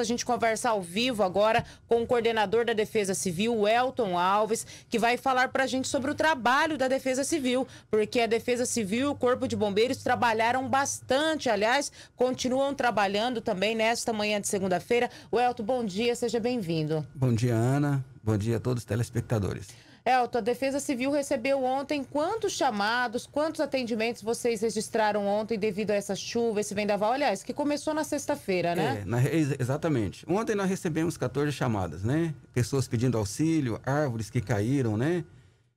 A gente conversa ao vivo agora com o coordenador da Defesa Civil, Elton Alves, que vai falar para a gente sobre o trabalho da Defesa Civil, porque a Defesa Civil e o Corpo de Bombeiros trabalharam bastante, aliás, continuam trabalhando também nesta manhã de segunda-feira. Elton, bom dia, seja bem-vindo. Bom dia, Ana. Bom dia a todos os telespectadores. Elton, a Defesa Civil recebeu ontem quantos chamados, quantos atendimentos vocês registraram ontem devido a essa chuva, esse vendaval? Aliás, que começou na sexta-feira, né? É, na, exatamente. Ontem nós recebemos 14 chamadas, né? Pessoas pedindo auxílio, árvores que caíram, né?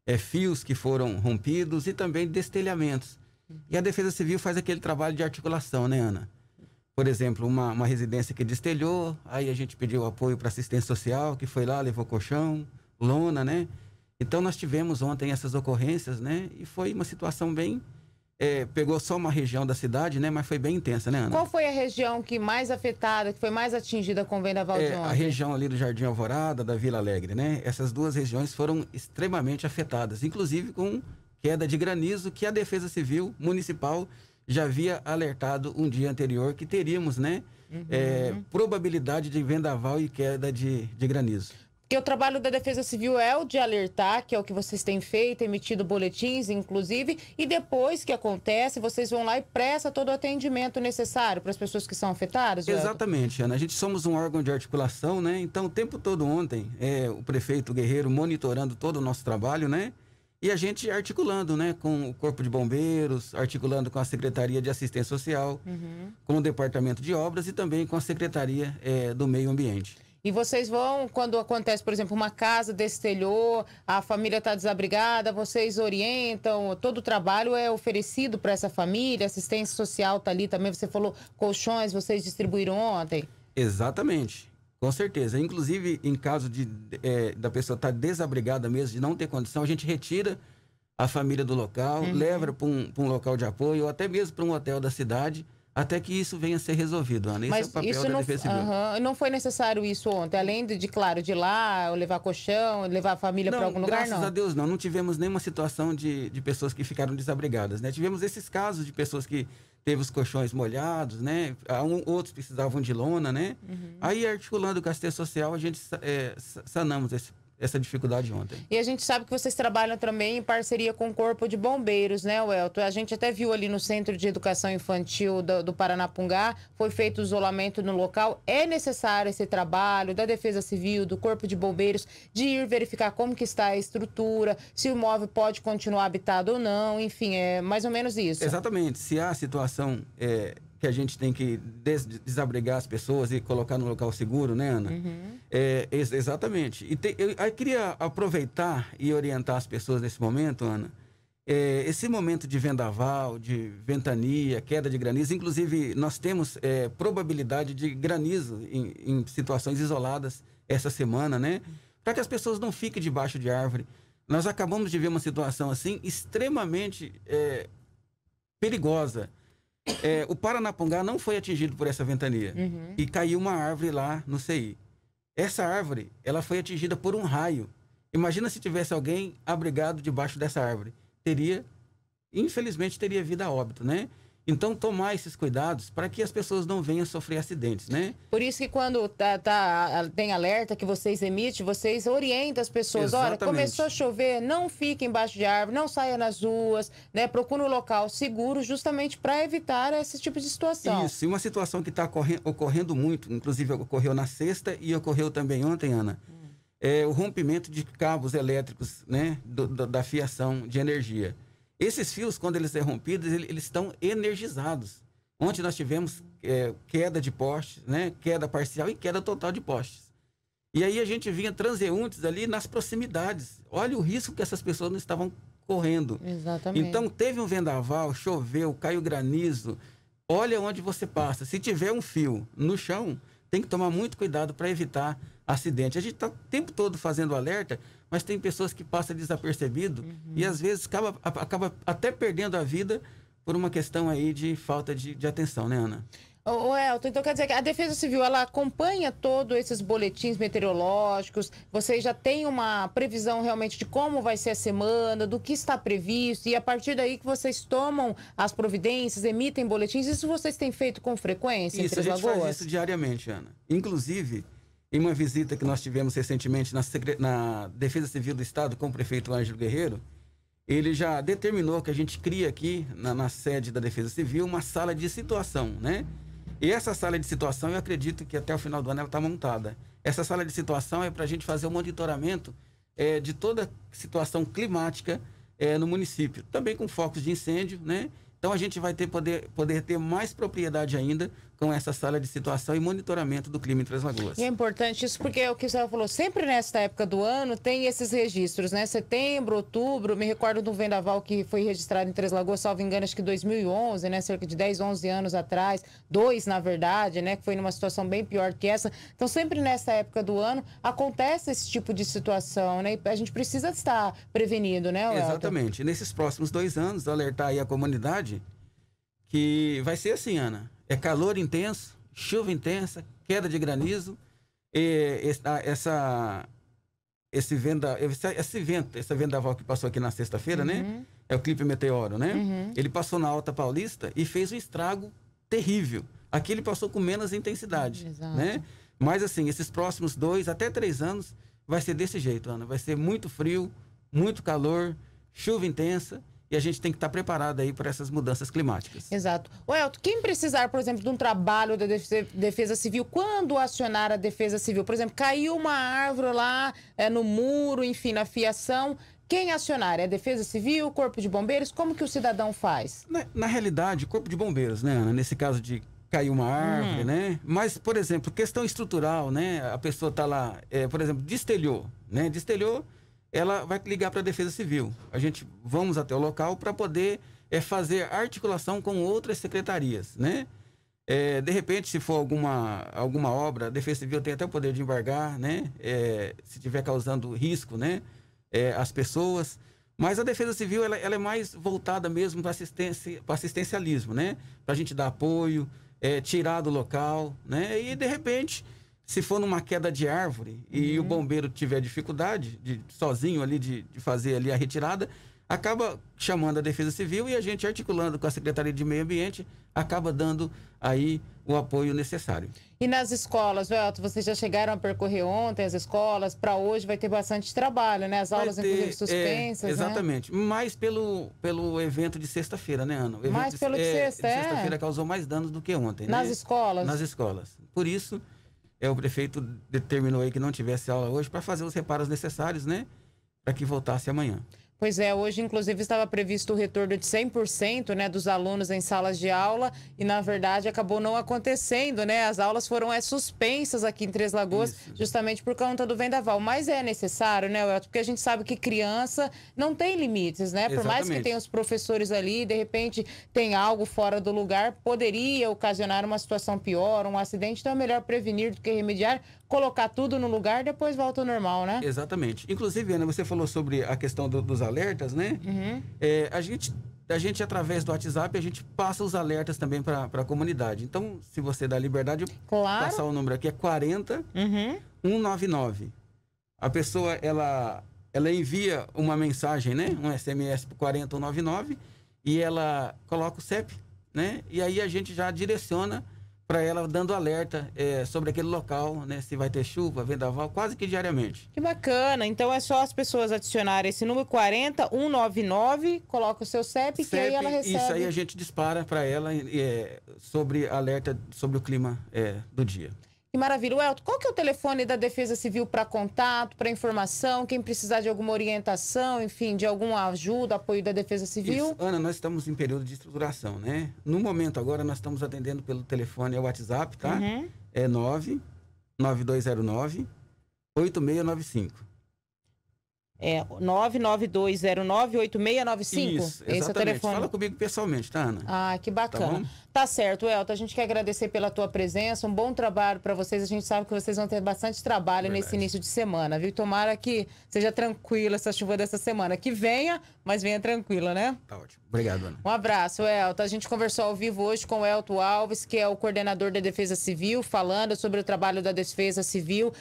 É, fios que foram rompidos e também destelhamentos. E a Defesa Civil faz aquele trabalho de articulação, né, Ana? Por exemplo, uma, uma residência que destelhou, aí a gente pediu apoio para assistência social, que foi lá, levou colchão, lona, né? Então nós tivemos ontem essas ocorrências, né? E foi uma situação bem é, pegou só uma região da cidade, né? Mas foi bem intensa, né, Ana? Qual foi a região que mais afetada, que foi mais atingida com o vendaval de é, ontem? A região ali do Jardim Alvorada, da Vila Alegre, né? Essas duas regiões foram extremamente afetadas, inclusive com queda de granizo que a Defesa Civil Municipal já havia alertado um dia anterior que teríamos, né? Uhum. É, probabilidade de vendaval e queda de, de granizo que o trabalho da Defesa Civil é o de alertar, que é o que vocês têm feito, emitido boletins, inclusive, e depois que acontece, vocês vão lá e presta todo o atendimento necessário para as pessoas que são afetadas? Exatamente, Ana. A gente somos um órgão de articulação, né? Então, o tempo todo ontem, é, o prefeito Guerreiro monitorando todo o nosso trabalho, né? E a gente articulando, né, com o Corpo de Bombeiros, articulando com a Secretaria de Assistência Social, uhum. com o Departamento de Obras e também com a Secretaria é, do Meio Ambiente. E vocês vão, quando acontece, por exemplo, uma casa destelhou, a família está desabrigada, vocês orientam, todo o trabalho é oferecido para essa família, assistência social está ali também. Você falou colchões, vocês distribuíram ontem? Exatamente, com certeza. Inclusive, em caso de, é, da pessoa estar tá desabrigada mesmo, de não ter condição, a gente retira a família do local, uhum. leva para um, um, local de apoio, ou até mesmo para um hotel da cidade, até que isso venha a ser resolvido, Ana. Esse é o papel isso da não, Defesa Civil. Uhum, não foi necessário isso ontem, além de, de claro, de ir lá, levar colchão, levar a família para algum lugar, não? graças a Deus, não. Não tivemos nenhuma situação de, de pessoas que ficaram desabrigadas, né? Tivemos esses casos de pessoas que teve os colchões molhados, né? Ah, um, outros precisavam de lona, né? Uhum. Aí, articulando o a social, a gente é, sanamos esse essa dificuldade ontem. E a gente sabe que vocês trabalham também em parceria com o Corpo de Bombeiros, né, Welto? A gente até viu ali no Centro de Educação Infantil do, do Paranapungá, foi feito isolamento no local. É necessário esse trabalho da Defesa Civil, do Corpo de Bombeiros, de ir verificar como que está a estrutura, se o imóvel pode continuar habitado ou não, enfim, é mais ou menos isso. Exatamente. Se a situação é, que a gente tem que des desabrigar as pessoas e colocar no local seguro, né, Ana? Uhum. É, ex exatamente. E te, eu, eu, queria aproveitar e orientar as pessoas nesse momento, Ana. É, esse momento de vendaval, de ventania, queda de granizo, inclusive nós temos é, probabilidade de granizo em, em, situações isoladas essa semana, né? Para que as pessoas não fiquem debaixo de árvore. Nós acabamos de ver uma situação assim extremamente é, perigosa. É, o Paranapungá não foi atingido por essa ventania uhum. e caiu uma árvore lá no CI. Essa árvore, ela foi atingida por um raio. Imagina se tivesse alguém abrigado debaixo dessa árvore. Teria, infelizmente, teria vida a óbito, né? Então, tomar esses cuidados para que as pessoas não venham sofrer acidentes, né? Por isso que quando tá, tá tem alerta que vocês emitem, vocês orientam as pessoas. Exatamente. Olha, começou a chover, não fique embaixo de árvore, não saia nas ruas, né? Procure um local seguro justamente para evitar esse tipo de situação. Isso, e uma situação que está ocorrendo muito, inclusive ocorreu na sexta e ocorreu também ontem, Ana. Hum. É o rompimento de cabos elétricos, né? Do, do, da fiação de energia. Esses fios, quando eles são rompidos, eles estão energizados. Ontem nós tivemos é, queda de postes, né? queda parcial e queda total de postes. E aí a gente vinha transeuntes ali nas proximidades. Olha o risco que essas pessoas não estavam correndo. Exatamente. Então teve um vendaval, choveu, caiu granizo. Olha onde você passa. Se tiver um fio no chão, tem que tomar muito cuidado para evitar acidente. A gente está o tempo todo fazendo alerta mas tem pessoas que passam desapercebido uhum. e às vezes acaba, acaba até perdendo a vida por uma questão aí de falta de, de atenção, né, Ana? O Elton, então quer dizer que a Defesa Civil ela acompanha todos esses boletins meteorológicos. Vocês já têm uma previsão realmente de como vai ser a semana, do que está previsto e a partir daí que vocês tomam as providências, emitem boletins. Isso vocês têm feito com frequência? Isso a gente Lagoas? faz isso diariamente, Ana. Inclusive em uma visita que nós tivemos recentemente na, na Defesa Civil do Estado com o prefeito Ângelo Guerreiro, ele já determinou que a gente cria aqui, na, na, sede da Defesa Civil, uma sala de situação, né? E essa sala de situação, eu acredito que até o final do ano ela está montada. Essa sala de situação é para a gente fazer o um monitoramento é, de toda situação climática é, no município, também com focos de incêndio, né? Então a gente vai ter poder, poder ter mais propriedade ainda com essa sala de situação e monitoramento do clima em Três Lagoas. E é importante isso porque é o que o senhor falou, sempre nesta época do ano tem esses registros, né? Setembro, outubro, me recordo do vendaval que foi registrado em Três Lagoas, salvo engano, acho que 2011, né? Cerca de 10, 11 anos atrás, dois na verdade, né? Que foi numa situação bem pior que essa. Então sempre nessa época do ano acontece esse tipo de situação, né? E a gente precisa estar prevenido, né? Elton? Exatamente. Nesses próximos dois anos, alertar aí a comunidade que vai ser assim, Ana é calor intenso, chuva intensa, queda de granizo, essa, essa, esse venda, esse, esse vento, essa vendaval que passou aqui na sexta-feira, né? uhum. né? É o clipe Meteoro, né? Uhum. Ele passou na Alta Paulista e fez um estrago terrível. Aqui ele passou com menos intensidade, Exato. né? Mas assim, esses próximos dois até três anos vai ser desse jeito, Ana. Vai ser muito frio, muito calor, chuva intensa e a gente tem que estar preparado aí para essas mudanças climáticas. Exato. O Elton, quem precisar, por exemplo, de um trabalho da Defesa Civil, quando acionar a Defesa Civil? Por exemplo, caiu uma árvore lá é, no muro, enfim, na fiação. Quem acionar? É a Defesa Civil, Corpo de Bombeiros? Como que o cidadão faz? Na, na realidade, Corpo de Bombeiros, né, Ana? Nesse caso de cair uma árvore, hum. né? Mas, por exemplo, questão estrutural, né? A pessoa está lá, é, por exemplo, destelhou, né? Destelhou ela vai ligar para a Defesa Civil. A gente vamos até o local para poder é, fazer articulação com outras secretarias, né? É, de repente, se for alguma, alguma obra, a Defesa Civil tem até o poder de embargar, né? É, se estiver causando risco, né? É, às pessoas. Mas a Defesa Civil, ela, ela é mais voltada mesmo para assistência, assistencialismo, né? Para a gente dar apoio, tirar do local, né? E, de repente, se for numa queda de árvore e uhum. o bombeiro tiver dificuldade de sozinho ali de, de, fazer ali a retirada, acaba chamando a Defesa Civil e a gente articulando com a Secretaria de Meio Ambiente acaba dando aí o apoio necessário. E nas escolas, Joelto, vocês já chegaram a percorrer ontem as escolas, para hoje vai ter bastante trabalho, né? As aulas, ter, inclusive, é, suspensas. É, exatamente. Né? Mais pelo, pelo evento de sexta-feira, né, Ana? mais de, pelo que é, sexta, de sexta é. Sexta-feira causou mais danos do que ontem. Né? Nas né? escolas? Nas escolas. Por isso, é, o prefeito determinou aí que não tivesse aula hoje para fazer os reparos necessários, né? Para que voltasse amanhã. Pois é, hoje inclusive estava previsto o retorno de 100% né, dos alunos em salas de aula e na verdade acabou não acontecendo, né? As aulas foram é, suspensas aqui em Três Lagoas Isso. justamente por conta do vendaval. Mas é necessário, né, Welton? Porque a gente sabe que criança não tem limites, né? Por Exatamente. mais que tenha os professores ali, de repente tem algo fora do lugar, poderia ocasionar uma situação pior, um acidente, então é melhor prevenir do que remediar, colocar tudo no lugar, depois volta ao normal, né? Exatamente. Inclusive, Ana, você falou sobre a questão do, dos alertas, né? Uhum. É, a gente a gente, através do WhatsApp, a gente passa os alertas também para a comunidade. Então, se você é dá liberdade, claro. passar o número aqui, é 40 uhum. 199. A pessoa, ela, ela envia uma mensagem, né? Um SMS 40 199 e ela coloca o CEP, né? E aí a gente já direciona para ela dando alerta é, sobre aquele local, né? Se vai ter chuva, vendaval, quase que diariamente. Que bacana. Então é só as pessoas adicionarem esse número 40199, coloca o seu CEP, CEP que aí ela recebe. Isso aí a gente dispara para ela é, sobre alerta sobre o clima é, do dia. Que maravilha. Elton, qual que é o telefone da Defesa Civil para contato, para informação, quem precisar de alguma orientação, enfim, de alguma ajuda, apoio da Defesa Civil? Isso. Ana, nós estamos em período de estruturação, né? No momento agora nós estamos atendendo pelo telefone e é WhatsApp, tá? Uhum. É 9 9209 8695. É 992098695? Isso, Esse é o telefone. Fala comigo pessoalmente, tá, Ana? Ah, que tá bacana. Tá, tá certo, Elton. A gente quer agradecer pela tua presença. Um bom trabalho para vocês. A gente sabe que vocês vão ter bastante trabalho Verdade. nesse início de semana, viu? Tomara que seja tranquila essa chuva dessa semana. Que venha, mas venha tranquila, né? Tá ótimo. Obrigado, Ana. Um abraço, Elton. A gente conversou ao vivo hoje com o Elton Alves, que é o coordenador da Defesa Civil, falando sobre o trabalho da Defesa Civil